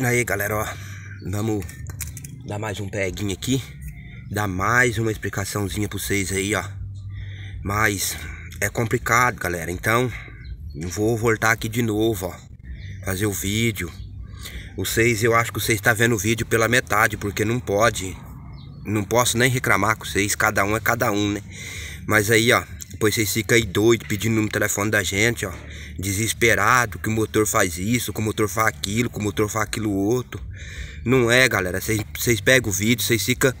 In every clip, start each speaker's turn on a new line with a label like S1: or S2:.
S1: Aí galera, ó, vamos dar mais um peguinho aqui, dar mais uma explicaçãozinha pra vocês aí, ó. Mas é complicado, galera, então vou voltar aqui de novo, ó, fazer o vídeo. Vocês, eu acho que vocês estão tá vendo o vídeo pela metade, porque não pode, não posso nem reclamar com vocês, cada um é cada um, né? Mas aí, ó, depois vocês ficam aí doidos pedindo no telefone da gente, ó. Desesperado que o motor faz isso, que o motor faz aquilo, que o motor faz aquilo outro. Não é, galera. Vocês pegam o vídeo, vocês ficam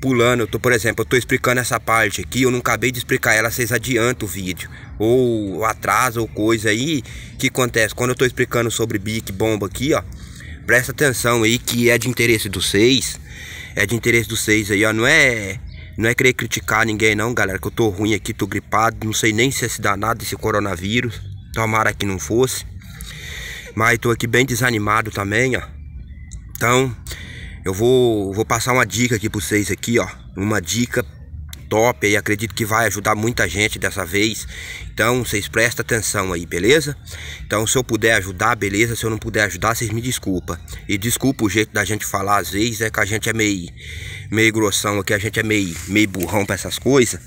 S1: pulando. Eu tô, por exemplo, eu tô explicando essa parte aqui, eu não acabei de explicar ela, vocês adiantam o vídeo. Ou atrasa ou coisa aí. que acontece? Quando eu tô explicando sobre bike bomba aqui, ó. Presta atenção aí que é de interesse dos seis. É de interesse dos seis aí, ó. Não é não é querer criticar ninguém não, galera, que eu tô ruim aqui, tô gripado, não sei nem se é esse danado esse coronavírus. Tomara que não fosse. Mas tô aqui bem desanimado também, ó. Então, eu vou, vou passar uma dica aqui pra vocês aqui, ó. Uma dica top aí, acredito que vai ajudar muita gente dessa vez. Então vocês prestem atenção aí, beleza? Então se eu puder ajudar, beleza? Se eu não puder ajudar, vocês me desculpa. E desculpa o jeito da gente falar às vezes, é que a gente é meio, meio grossão aqui, a gente é meio, meio burrão para essas coisas.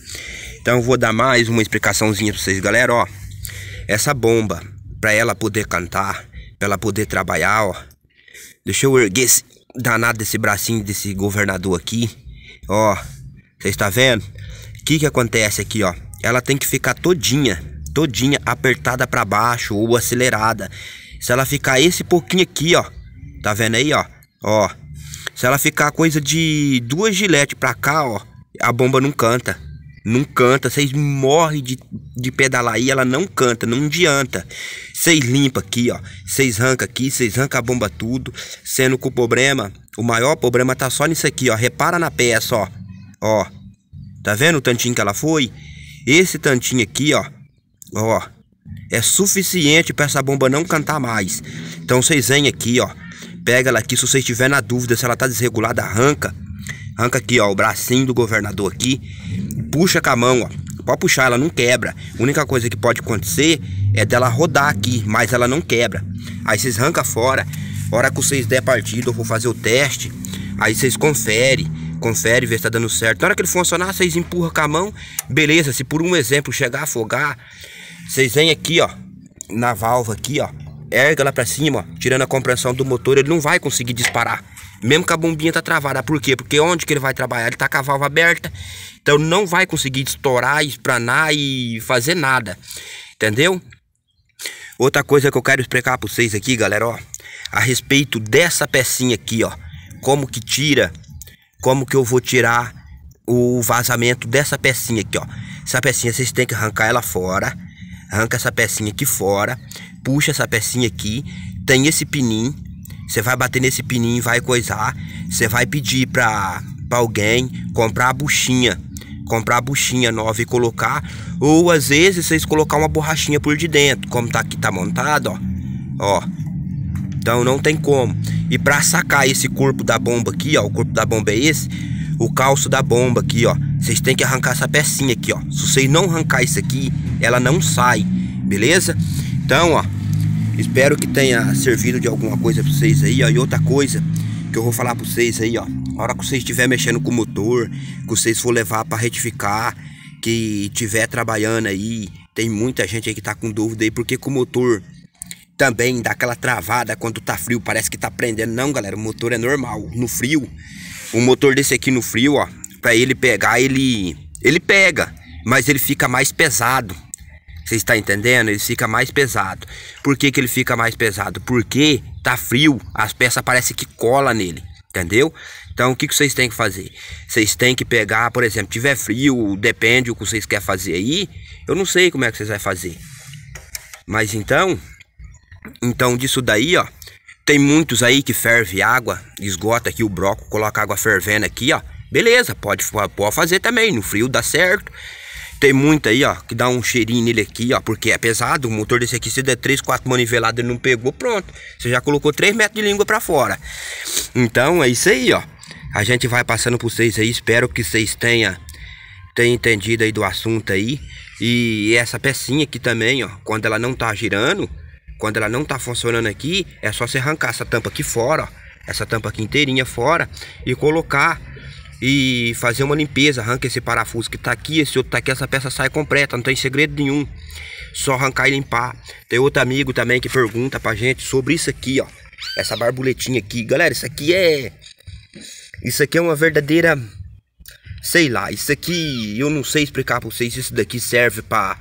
S1: Então eu vou dar mais uma explicaçãozinha para vocês, galera, ó. Essa bomba, para ela poder cantar, pra ela poder trabalhar, ó. Deixa eu erguer esse danado desse bracinho desse governador aqui, ó. Você está vendo? O que, que acontece aqui, ó? Ela tem que ficar todinha, todinha apertada para baixo ou acelerada. Se ela ficar esse pouquinho aqui, ó, tá vendo aí, ó? Ó. Se ela ficar coisa de duas gilete para cá, ó, a bomba não canta. Não canta, vocês morrem de, de pedalar aí ela não canta, não adianta. Vocês limpa aqui, ó. Vocês arranca aqui, vocês arranca a bomba tudo. Sendo que o problema, o maior problema tá só nisso aqui, ó. Repara na peça, ó. Ó. Tá vendo o tantinho que ela foi? Esse tantinho aqui, ó. Ó. É suficiente para essa bomba não cantar mais. Então vocês vêm aqui, ó. Pega ela aqui. Se vocês tiverem na dúvida se ela tá desregulada, arranca. Arranca aqui, ó. O bracinho do governador aqui. Puxa com a mão, ó. Pode puxar, ela não quebra. A única coisa que pode acontecer é dela rodar aqui, mas ela não quebra. Aí vocês arranca fora. hora que vocês der partida, eu vou fazer o teste. Aí vocês conferem confere, vê se tá dando certo. Na hora que ele funcionar, vocês empurram com a mão. Beleza, se por um exemplo chegar a afogar, vocês vêm aqui, ó, na válvula aqui, ó. Erga lá pra cima, ó, tirando a compressão do motor, ele não vai conseguir disparar. Mesmo que a bombinha tá travada. Por quê? Porque onde que ele vai trabalhar? Ele tá com a válvula aberta. Então não vai conseguir estourar, espranar e fazer nada. Entendeu? Outra coisa que eu quero explicar para vocês aqui, galera, ó, a respeito dessa pecinha aqui, ó, como que tira como que eu vou tirar o vazamento dessa pecinha aqui, ó. Essa pecinha vocês têm que arrancar ela fora, arranca essa pecinha aqui fora, puxa essa pecinha aqui, tem esse pininho, você vai bater nesse pininho, vai coisar, você vai pedir para pra alguém comprar a buchinha, comprar a buchinha nova e colocar, ou às vezes vocês colocar uma borrachinha por de dentro, como tá aqui tá montado, ó. Ó. Então não tem como. E para sacar esse corpo da bomba aqui, ó, o corpo da bomba é esse, o calço da bomba aqui, ó, vocês têm que arrancar essa pecinha aqui, ó. Se vocês não arrancar isso aqui, ela não sai, beleza? Então, ó, espero que tenha servido de alguma coisa para vocês aí, ó. E outra coisa que eu vou falar para vocês aí, ó. A hora que vocês estiver mexendo com o motor, que vocês for levar para retificar, que tiver trabalhando aí, tem muita gente aí que tá com dúvida aí, porque com o motor também dá aquela travada quando tá frio, parece que tá prendendo. Não, galera, o motor é normal, no frio. O motor desse aqui no frio, ó, pra ele pegar, ele, ele pega, mas ele fica mais pesado. Você está entendendo? Ele fica mais pesado. Por que, que ele fica mais pesado? Porque tá frio, as peças parecem que cola nele, entendeu? Então o que, que vocês têm que fazer? Vocês têm que pegar, por exemplo, tiver frio, depende o que vocês querem fazer aí. Eu não sei como é que vocês vão fazer. Mas então, então disso daí, ó, tem muitos aí que ferve água, esgota aqui o broco, coloca água fervendo aqui, ó. Beleza, pode, pode fazer também, no frio dá certo. Tem muito aí, ó, que dá um cheirinho nele aqui, ó, porque é pesado. O motor desse aqui, se der 3, 4 maniveladas e não pegou, pronto. Você já colocou 3 metros de língua pra fora. Então, é isso aí, ó. A gente vai passando por vocês aí. Espero que vocês tenham, tenham entendido aí do assunto aí. E essa pecinha aqui também, ó, quando ela não tá girando, quando ela não está funcionando aqui, é só você arrancar essa tampa aqui fora, ó, essa tampa aqui inteirinha fora e colocar e fazer uma limpeza, arranca esse parafuso que tá aqui, esse outro tá aqui, essa peça sai completa, não tem segredo nenhum. Só arrancar e limpar. Tem outro amigo também que pergunta pra gente sobre isso aqui, ó. Essa barboletinha aqui. Galera, isso aqui é... Isso aqui é uma verdadeira... Sei lá, isso aqui eu não sei explicar pra vocês. se Isso daqui serve pra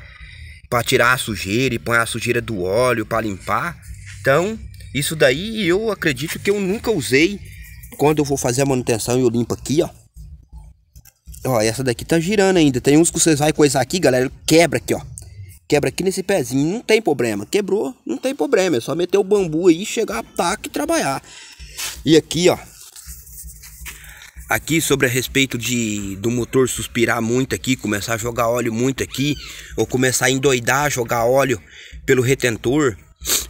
S1: para tirar a sujeira e põe a sujeira do óleo para limpar. Então, isso daí eu acredito que eu nunca usei. Quando eu vou fazer a manutenção, eu limpo aqui, ó. Ó, essa daqui tá girando ainda. Tem uns que vocês vai coisar aqui, galera, quebra aqui, ó. Quebra aqui nesse pezinho, não tem problema. Quebrou, não tem problema. É só meter o bambu aí, chegar a taca e trabalhar. E aqui, ó, aqui sobre a respeito de do motor suspirar muito aqui, começar a jogar óleo muito aqui, ou começar a endoidar, jogar óleo pelo retentor.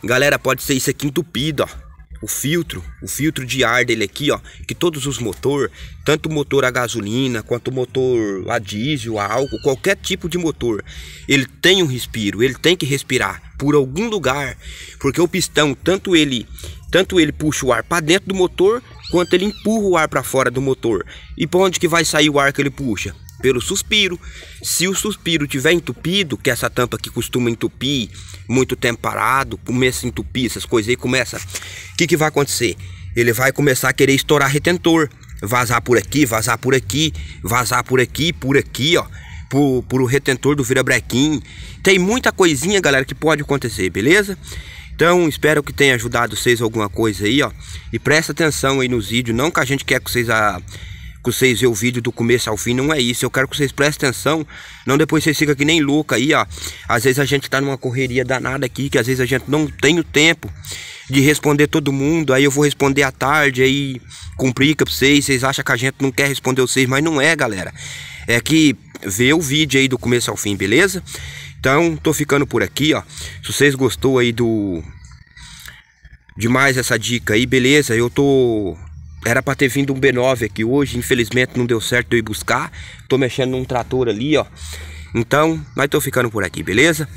S1: Galera, pode ser isso aqui entupido, ó. O filtro, o filtro de ar dele aqui, ó, que todos os motor, tanto motor a gasolina, quanto motor a diesel, a álcool, qualquer tipo de motor, ele tem um respiro, ele tem que respirar por algum lugar, porque o pistão, tanto ele, tanto ele puxa o ar para dentro do motor, quanto ele empurra o ar para fora do motor. E para onde que vai sair o ar que ele puxa? Pelo suspiro. Se o suspiro tiver entupido, que é essa tampa que costuma entupir, muito tempo parado, começa a entupir, essas coisas aí começa. O que, que vai acontecer? Ele vai começar a querer estourar retentor, vazar por aqui, vazar por aqui, vazar por aqui, por aqui, ó por, por o retentor do virabrequim. Tem muita coisinha, galera, que pode acontecer, beleza? Então espero que tenha ajudado vocês alguma coisa aí, ó. E presta atenção aí nos vídeos, não que a gente quer que vocês a que vocês vejam o vídeo do começo ao fim, não é isso. Eu quero que vocês prestem atenção, não depois vocês ficam que nem louca aí, ó. Às vezes a gente tá numa correria danada aqui, que às vezes a gente não tem o tempo de responder todo mundo, aí eu vou responder à tarde, aí complica pra vocês, vocês acham que a gente não quer responder vocês, mas não é, galera. É que vê o vídeo aí do começo ao fim, beleza? Então, tô ficando por aqui, ó. Se vocês gostou aí do demais essa dica aí, beleza? Eu tô era para ter vindo um B9 aqui hoje, infelizmente não deu certo eu ir buscar. Tô mexendo num trator ali, ó. Então, mas tô ficando por aqui, beleza?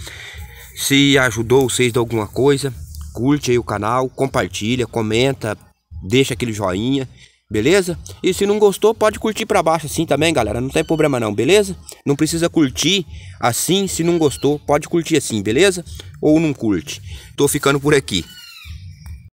S1: Se ajudou vocês de alguma coisa, curte aí o canal, compartilha, comenta, deixa aquele joinha beleza? E se não gostou, pode curtir para baixo assim também, galera, não tem problema não, beleza? Não precisa curtir assim, se não gostou, pode curtir assim, beleza? Ou não curte. Tô ficando por aqui.